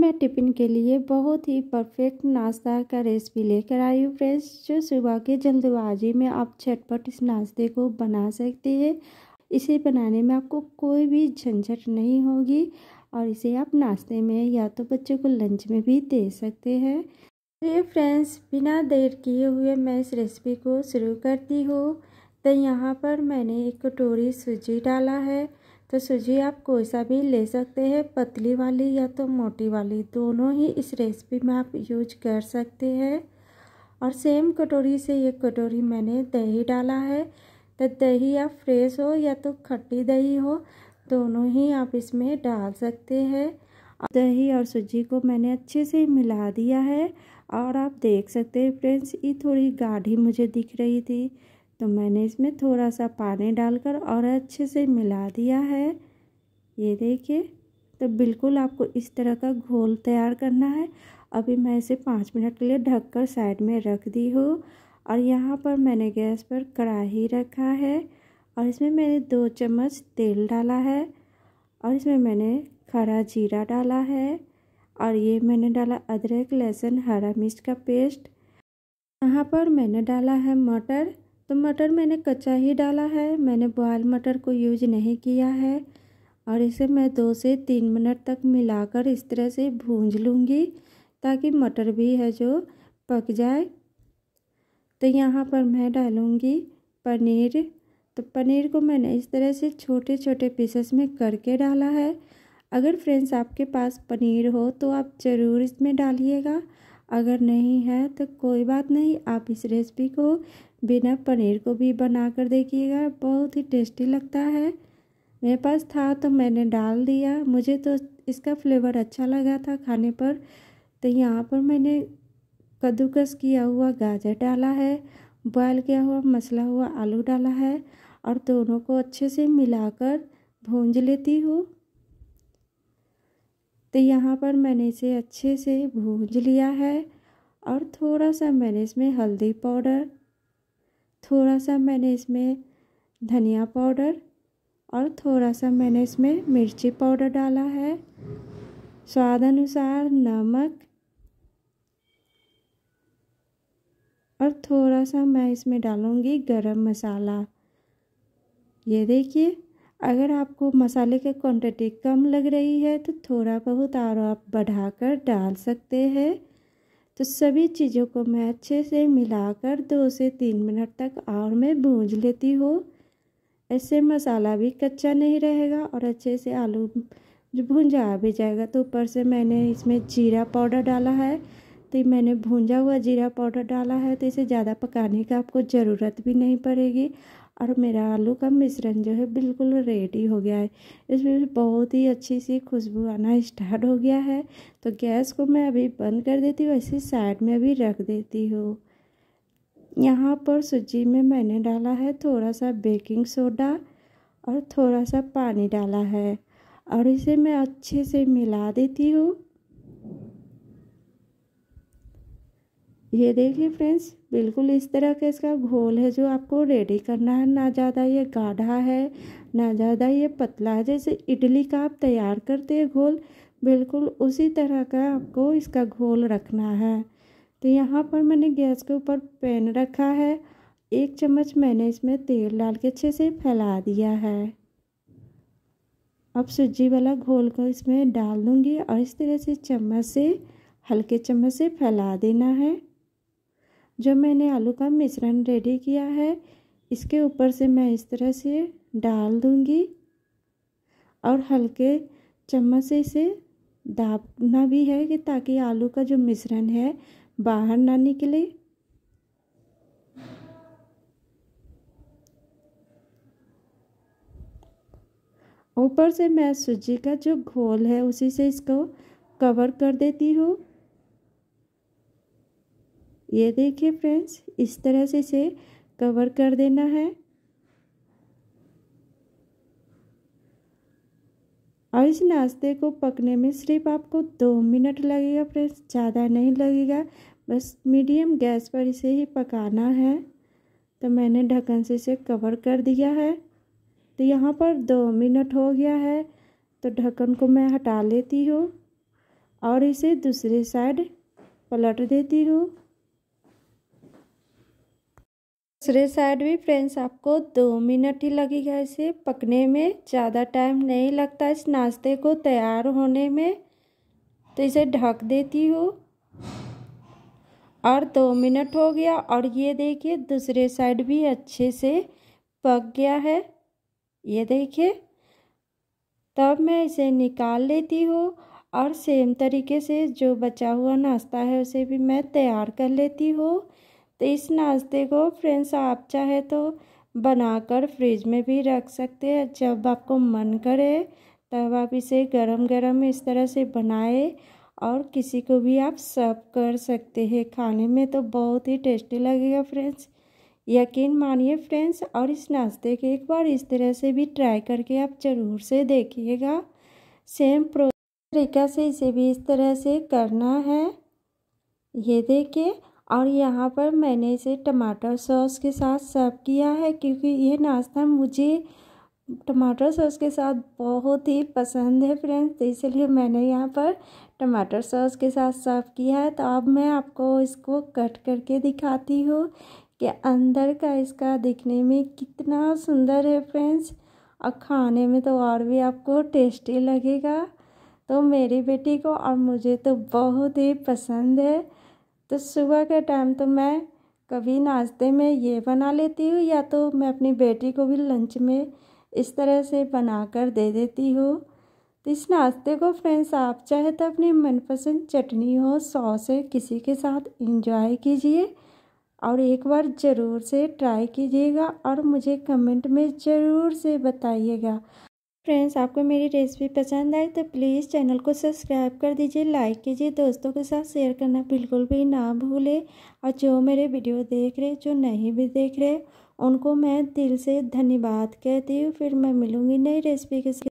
मैं टिफ़िन के लिए बहुत ही परफेक्ट नाश्ता का रेसिपी लेकर आई हूँ फ्रेंड्स जो सुबह के जल्दबाजी में आप झटपट इस नाश्ते को बना सकते हैं इसे बनाने में आपको कोई भी झंझट नहीं होगी और इसे आप नाश्ते में या तो बच्चों को लंच में भी दे सकते हैं अरे तो फ्रेंड्स बिना देर किए हुए मैं इस रेसिपी को शुरू करती हूँ तो यहाँ पर मैंने एक कटोरी सूजी डाला है तो सूजी आप कोई सा भी ले सकते हैं पतली वाली या तो मोटी वाली दोनों ही इस रेसिपी में आप यूज कर सकते हैं और सेम कटोरी से ये कटोरी मैंने दही डाला है तो दही आप फ्रेश हो या तो खट्टी दही हो दोनों ही आप इसमें डाल सकते हैं दही और सूजी को मैंने अच्छे से मिला दिया है और आप देख सकते हैं फ्रेंड्स ये थोड़ी गाढ़ी मुझे दिख रही थी तो मैंने इसमें थोड़ा सा पानी डालकर और अच्छे से मिला दिया है ये देखिए तो बिल्कुल आपको इस तरह का घोल तैयार करना है अभी मैं इसे पाँच मिनट के लिए ढककर साइड में रख दी हूँ और यहाँ पर मैंने गैस पर कढ़ाही रखा है और इसमें मैंने दो चम्मच तेल डाला है और इसमें मैंने खड़ा जीरा डाला है और ये मैंने डाला अदरक लहसुन हरा मिर्च का पेस्ट यहाँ पर मैंने डाला है मटर तो मटर मैंने कच्चा ही डाला है मैंने बॉयल मटर को यूज नहीं किया है और इसे मैं दो से तीन मिनट तक मिलाकर इस तरह से भूंज लूँगी ताकि मटर भी है जो पक जाए तो यहाँ पर मैं डालूँगी पनीर तो पनीर को मैंने इस तरह से छोटे छोटे पीसेस में करके डाला है अगर फ्रेंड्स आपके पास पनीर हो तो आप ज़रूर इसमें डालिएगा अगर नहीं है तो कोई बात नहीं आप इस रेसिपी को बिना पनीर को भी बना कर देखिएगा बहुत ही टेस्टी लगता है मेरे पास था तो मैंने डाल दिया मुझे तो इसका फ्लेवर अच्छा लगा था खाने पर तो यहाँ पर मैंने कद्दूकस किया हुआ गाजर डाला है बॉयल किया हुआ मसला हुआ आलू डाला है और दोनों को अच्छे से मिलाकर भूंज लेती हूँ तो यहाँ पर मैंने इसे अच्छे से भूज लिया है और थोड़ा सा मैंने इसमें हल्दी पाउडर थोड़ा सा मैंने इसमें धनिया पाउडर और थोड़ा सा मैंने इसमें मिर्ची पाउडर डाला है स्वाद अनुसार नमक और थोड़ा सा मैं इसमें डालूँगी गरम मसाला ये देखिए अगर आपको मसाले की क्वांटिटी कम लग रही है तो थोड़ा बहुत और आप बढ़ाकर डाल सकते हैं तो सभी चीज़ों को मैं अच्छे से मिलाकर दो से तीन मिनट तक और मैं भूंज लेती हूँ ऐसे मसाला भी कच्चा नहीं रहेगा और अच्छे से आलू जो भूंजा भी जाएगा तो ऊपर से मैंने इसमें जीरा पाउडर डाला है तो मैंने भूंजा हुआ जीरा पाउडर डाला है तो इसे ज़्यादा पकाने का आपको ज़रूरत भी नहीं पड़ेगी और मेरा आलू का मिश्रण जो है बिल्कुल रेडी हो गया है इसमें बहुत ही अच्छी सी खुशबू आना स्टार्ट हो गया है तो गैस को मैं अभी बंद कर देती हूँ ऐसे साइड में भी रख देती हूँ यहाँ पर सूजी में मैंने डाला है थोड़ा सा बेकिंग सोडा और थोड़ा सा पानी डाला है और इसे मैं अच्छे से मिला देती हूँ ये देखिए फ्रेंड्स बिल्कुल इस तरह का इसका घोल है जो आपको रेडी करना है ना ज़्यादा ये गाढ़ा है ना ज़्यादा ये पतला है जैसे इडली का आप तैयार करते हैं घोल बिल्कुल उसी तरह का आपको इसका घोल रखना है तो यहाँ पर मैंने गैस के ऊपर पैन रखा है एक चम्मच मैंने इसमें तेल डाल के अच्छे से फैला दिया है अब सूजी वाला घोल को इसमें डाल दूँगी और इस तरह से चम्मच से हल्के चम्मच से फैला देना है जब मैंने आलू का मिश्रण रेडी किया है इसके ऊपर से मैं इस तरह से डाल दूँगी और हल्के चम्मच से इसे दाबना भी है कि ताकि आलू का जो मिश्रण है बाहर ना निकले ऊपर से मैं सूजी का जो घोल है उसी से इसको कवर कर देती हूँ ये देखिए फ्रेंड्स इस तरह से इसे कवर कर देना है और इस नाश्ते को पकने में सिर्फ आपको दो मिनट लगेगा फ्रेंड्स ज़्यादा नहीं लगेगा बस मीडियम गैस पर इसे ही पकाना है तो मैंने ढक्कन से इसे कवर कर दिया है तो यहाँ पर दो मिनट हो गया है तो ढक्कन को मैं हटा लेती हूँ और इसे दूसरे साइड पलट देती हूँ दूसरे साइड भी फ्रेंड्स आपको दो मिनट ही लगेगा इसे पकने में ज़्यादा टाइम नहीं लगता इस नाश्ते को तैयार होने में तो इसे ढक देती हूँ और दो मिनट हो गया और ये देखिए दूसरे साइड भी अच्छे से पक गया है ये देखिए तब मैं इसे निकाल लेती हूँ और सेम तरीके से जो बचा हुआ नाश्ता है उसे भी मैं तैयार कर लेती हूँ तो इस नाश्ते को फ्रेंड्स आप चाहे तो बनाकर फ्रिज में भी रख सकते हैं जब आपको मन करे तब आप इसे गरम गरम इस तरह से बनाए और किसी को भी आप सर्व कर सकते हैं खाने में तो बहुत ही टेस्टी लगेगा फ्रेंड्स यकीन मानिए फ्रेंड्स और इस नाश्ते के एक बार इस तरह से भी ट्राई करके आप ज़रूर से देखिएगा सेम प्रो तरीका से इसे भी इस तरह से करना है ये देखिए और यहाँ पर मैंने इसे टमाटर सॉस के साथ सर्व किया है क्योंकि यह नाश्ता मुझे टमाटर सॉस के साथ बहुत ही पसंद है फ्रेंड्स तो इसलिए मैंने यहाँ पर टमाटर सॉस के साथ सर्व किया है तो अब मैं आपको इसको कट करके दिखाती हूँ कि अंदर का इसका दिखने में कितना सुंदर है फ्रेंड्स और खाने में तो और भी आपको टेस्टी लगेगा तो मेरी बेटी को और मुझे तो बहुत ही पसंद है तो सुबह के टाइम तो मैं कभी नाश्ते में ये बना लेती हूँ या तो मैं अपनी बेटी को भी लंच में इस तरह से बना कर दे देती हूँ तो इस नाश्ते को फ्रेंड्स आप चाहे तो अपनी मनपसंद चटनी हो सॉस है किसी के साथ इंजॉय कीजिए और एक बार ज़रूर से ट्राई कीजिएगा और मुझे कमेंट में ज़रूर से बताइएगा फ्रेंड्स आपको मेरी रेसिपी पसंद आए तो प्लीज़ चैनल को सब्सक्राइब कर दीजिए लाइक कीजिए दोस्तों के साथ शेयर करना बिल्कुल भी ना भूले और जो मेरे वीडियो देख रहे जो नहीं भी देख रहे उनको मैं दिल से धन्यवाद कहती हूँ फिर मैं मिलूँगी नई रेसिपी के साथ